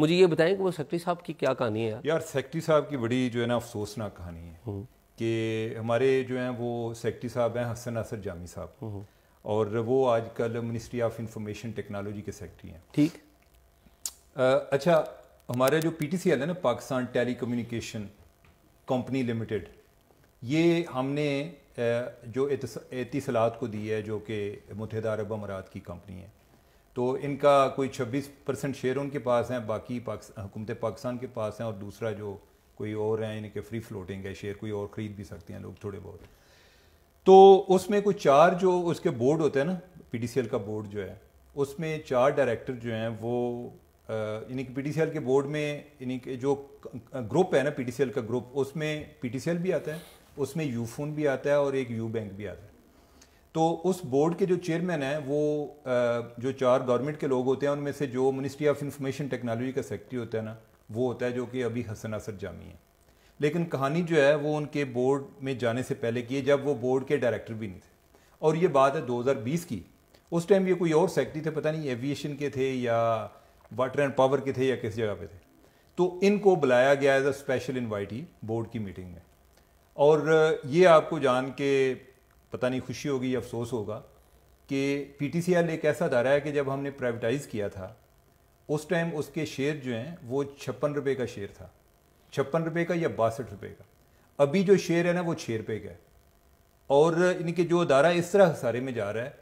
मुझे ये बताएं कि वो सेक्रेटरी साहब की क्या कहानी है यार सेक्रेटरी साहब की बड़ी जो है ना अफसोसनाक कहानी है हम्म। कि हमारे जो हैं वो सेक्रेटरी साहब हैं हसन असर जामी साहब हम्म। और वो आजकल मिनिस्ट्री ऑफ इंफॉर्मेशन टेक्नोलॉजी के सेक्रेटरी हैं ठीक अच्छा हमारे जो एल है ना Pakistan telecommunication company limited ये हमने जो एहतिसलात को दी है जो कि मुतहदा अरब अमारात की कंपनी है तो इनका कोई 26 परसेंट शेयर उनके पास हैं बाकी हुकूमत पाकिस्तान के पास हैं और दूसरा जो कोई और हैं यानी कि फ्री फ्लोटिंग है शेयर कोई और ख़रीद भी सकते हैं लोग थोड़े बहुत तो उसमें कोई चार जो उसके बोर्ड होते हैं ना पी का बोर्ड जो है उसमें चार डायरेक्टर जो हैं वो यानी कि पी के बोर्ड में यानी कि जो ग्रुप है ना पी का ग्रुप उसमें पी भी आता है उसमें यूफोन भी आता है और एक यू बैंक भी आता है तो उस बोर्ड के जो चेयरमैन हैं वो जो चार गवर्नमेंट के लोग होते हैं उनमें से जो मिनिस्ट्री ऑफ इंफॉर्मेशन टेक्नोलॉजी का सेक्रेटरी होता है ना वो होता है जो कि अभी हसन असर जामी है लेकिन कहानी जो है वो उनके बोर्ड में जाने से पहले की है जब वो बोर्ड के डायरेक्टर भी नहीं थे और ये बात है 2020 की उस टाइम ये कोई और सेक्रेटरी थे पता नहीं एविएशन के थे या वाटर एंड पावर के थे या किस जगह पे थे तो इनको बुलाया गया as a special invitee board की मीटिंग में और ये आपको जान के पता नहीं खुशी होगी या अफसोस होगा कि पीटीसीएल एक ऐसा अदारा है कि जब हमने प्राइवेटाइज़ किया था उस टाइम उसके शेयर जो हैं वो छप्पन रुपये का शेयर था छप्पन रुपये का या बासठ रुपये का अभी जो शेयर है ना वो छः रुपये का है और इनके जो अदारा इस तरह सारे में जा रहा है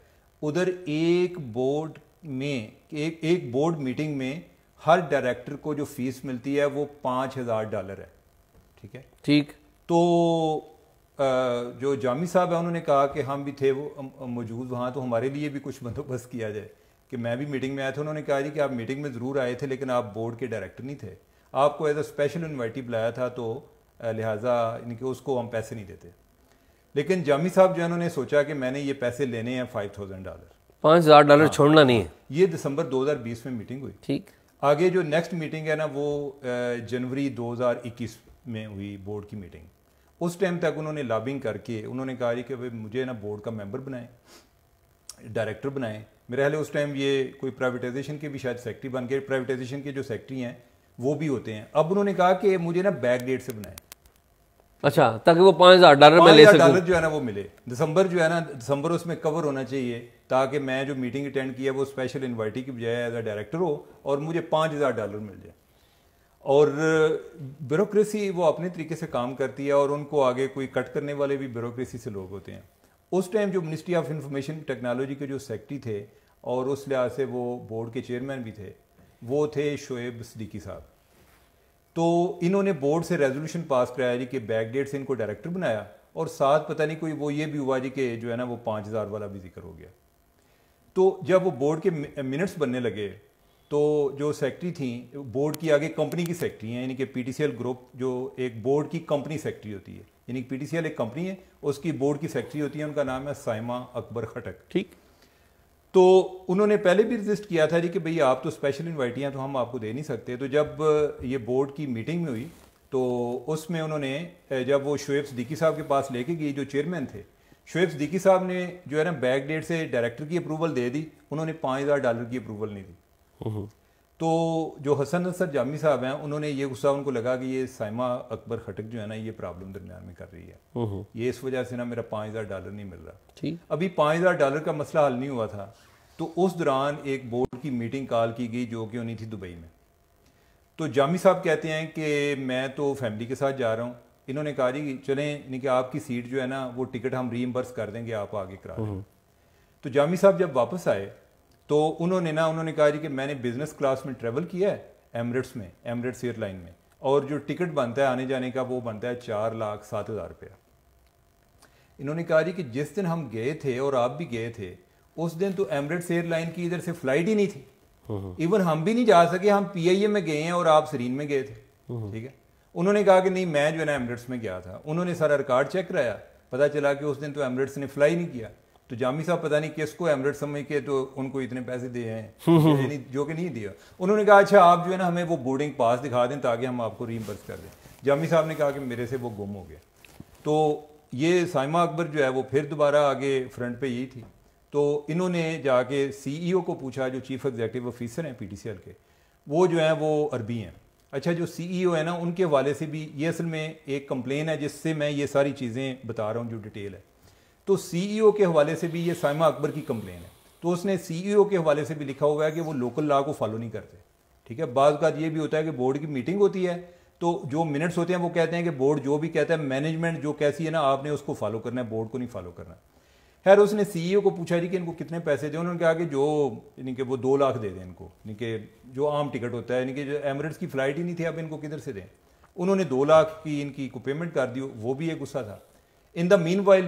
उधर एक बोर्ड में एक एक बोर्ड मीटिंग में हर डायरेक्टर को जो फीस मिलती है वो पाँच हज़ार डॉलर है ठीक है ठीक तो जो जामी साहब हैं उन्होंने कहा कि हम भी थे वो मौजूद वहाँ तो हमारे लिए भी कुछ बंदोबस्त किया जाए कि मैं भी मीटिंग में आया था उन्होंने कहा जी कि आप मीटिंग में ज़रूर आए थे लेकिन आप बोर्ड के डायरेक्टर नहीं थे आपको एज अ स्पेशल इन्वाइटी बुलाया था तो लिहाजा इनके उसको हम पैसे नहीं देते लेकिन जामी साहब जो है उन्होंने सोचा कि मैंने ये पैसे लेने हैं फाइव थाउजेंड डॉलर पाँच हज़ार डॉलर हाँ। छोड़ना नहीं है ये दिसंबर दो हज़ार बीस में मीटिंग हुई ठीक आगे जो नेक्स्ट मीटिंग है ना वो जनवरी दो हज़ार इक्कीस में हुई बोर्ड की मीटिंग उस टाइम तक उन्होंने लॉबिंग करके उन्होंने कहा कि भाई मुझे ना बोर्ड का मेंबर बनाएं डायरेक्टर बनाएं मेरे ख्याल उस टाइम ये कोई प्राइवेटाइजेशन के भी शायद सेक्रेटरी बन गए प्राइवेटाइजेशन के जो सेक्रेटरी हैं वो भी होते हैं अब उन्होंने कहा कि मुझे ना बैक डेट से बनाएं अच्छा ताकि वो पाँच हज़ार डॉलर में ले सकूं डॉलर जो है ना वो मिले दिसंबर जो है ना दिसंबर उसमें कवर होना चाहिए ताकि मैं जो मीटिंग अटेंड किया वो स्पेशल इन्वाइटी की बजाय एज अ डायरेक्टर हो और मुझे पाँच हज़ार डॉलर मिल जाए और ब्यूरोक्रेसी वो अपने तरीके से काम करती है और उनको आगे कोई कट करने वाले भी ब्यूरोक्रेसी से लोग होते हैं उस टाइम जो मिनिस्ट्री ऑफ इंफॉर्मेशन टेक्नोलॉजी के जो सेक्रेटरी थे और उस लिहाज से वो बोर्ड के चेयरमैन भी थे वो थे शोएब सदीकी साहब तो इन्होंने बोर्ड से रेजोल्यूशन पास कराया जी कि बैकडेट से इनको डायरेक्टर बनाया और साथ पता नहीं कोई वो ये भी हुआ जी कि जो है ना वो पाँच हज़ार वाला भी जिक्र हो गया तो जब वो बोर्ड के मिनट्स बनने लगे तो जो सेक्रेटरी थी बोर्ड की आगे कंपनी की सेक्रेटरी हैं यानी कि पीटीसीएल ग्रुप जो एक बोर्ड की कंपनी सेक्रेटरी होती है यानी कि पीटीसीएल एक कंपनी है उसकी बोर्ड की सेक्रेटरी होती है उनका नाम है साइमा अकबर खटक ठीक तो उन्होंने पहले भी रजिस्ट किया था जी कि भई आप तो स्पेशल इन्वाइटी हैं तो हम आपको दे नहीं सकते तो जब ये बोर्ड की मीटिंग में हुई तो उसमें उन्होंने जब वो शुएब सदीकी साहब के पास लेके गई जो चेयरमैन थे शुएब सदीकी साहब ने जो है ना बैक डेट से डायरेक्टर की अप्रूवल दे दी उन्होंने पाँच हज़ार डॉलर की अप्रूवल नहीं दी हम्म। तो जो हसन असर जामी साहब हैं उन्होंने ये गुस्सा उनको लगा कि ये साइमा अकबर खटक जो है ना ये प्रॉब्लम दरमियान में कर रही है हम्म। ये इस वजह से ना मेरा पाँच हज़ार डॉलर नहीं मिल रहा अभी पाँच हज़ार डॉलर का मसला हल नहीं हुआ था तो उस दौरान एक बोर्ड की मीटिंग कॉल की गई जो कि होनी थी दुबई में तो जामी साहब कहते हैं कि मैं तो फैमिली के साथ जा रहा हूँ इन्होंने कहा जी चलें यानी कि आपकी सीट जो है ना वो टिकट हम रीइम्बर्स कर देंगे आप आगे करा हम्म। तो जामी साहब जब वापस आए तो उन्होंने ना उन्होंने कहा जी कि मैंने बिज़नेस क्लास में ट्रेवल किया है एमरेट्स में एमरेट्स एयरलाइन में और जो टिकट बनता है आने जाने का वो बनता है चार लाख सात हज़ार रुपया इन्होंने कहा जी कि जिस दिन हम गए थे और आप भी गए थे उस दिन तो एमरेट्स एयरलाइन की इधर से फ्लाइट ही नहीं थी इवन हम्म, हम्म। हम भी नहीं जा सके हम पी में गए हैं और आप सरीन में गए थे हम्म, ठीक है उन्होंने कहा कि नहीं मैं जो है ना एमरेट्स में गया था उन्होंने सारा रिकॉर्ड चेक कराया पता चला कि उस दिन तो एमरेट्स ने फ्लाई नहीं किया तो जामी साहब पता नहीं किसको एमरेट समझ के तो उनको इतने पैसे दिए हैं हम्म, हम्म। जो कि नहीं दिया उन्होंने कहा अच्छा आप जो है ना हमें वो बोर्डिंग पास दिखा दें ताकि हम आपको रीम्बर्स कर दें जामी साहब ने कहा कि मेरे से वो गुम हो गया तो ये साइमा अकबर जो है वो फिर दोबारा आगे फ्रंट पे यही थी तो इन्होंने जाके सीईओ e को पूछा जो चीफ एग्जीक्यूटिव ऑफिसर हैं पीटीसीएल के वो जो है वो अरबी हैं अच्छा जो सीईओ e है ना उनके हवाले से भी ये असल में एक कंप्लेन है जिससे मैं ये सारी चीज़ें बता रहा हूँ जो डिटेल है तो सीईओ e के हवाले से भी ये साइमा अकबर की कंप्लेन है तो उसने सीईओ e के हवाले से भी लिखा हुआ है कि वो लोकल लॉ को फॉलो नहीं करते ठीक है बाद बात ये भी होता है कि बोर्ड की मीटिंग होती है तो जो मिनट्स होते हैं वो कहते हैं कि बोर्ड जो भी कहता है मैनेजमेंट जो कैसी है ना आपने उसको फॉलो करना है बोर्ड को नहीं फॉलो करना खैर उसने सीईओ e को पूछा जी कि इनको कितने पैसे दें उन्होंने कहा कि जो यानी कि वो दो लाख दे दें इनको यानी कि जो आम टिकट होता है यानी कि जो एमरेट्स की फ़्लाइट ही नहीं थी अब इनको किधर से दें उन्होंने दो लाख की इनकी को पेमेंट कर दी वो भी एक गुस्सा था इन द मीन वाइल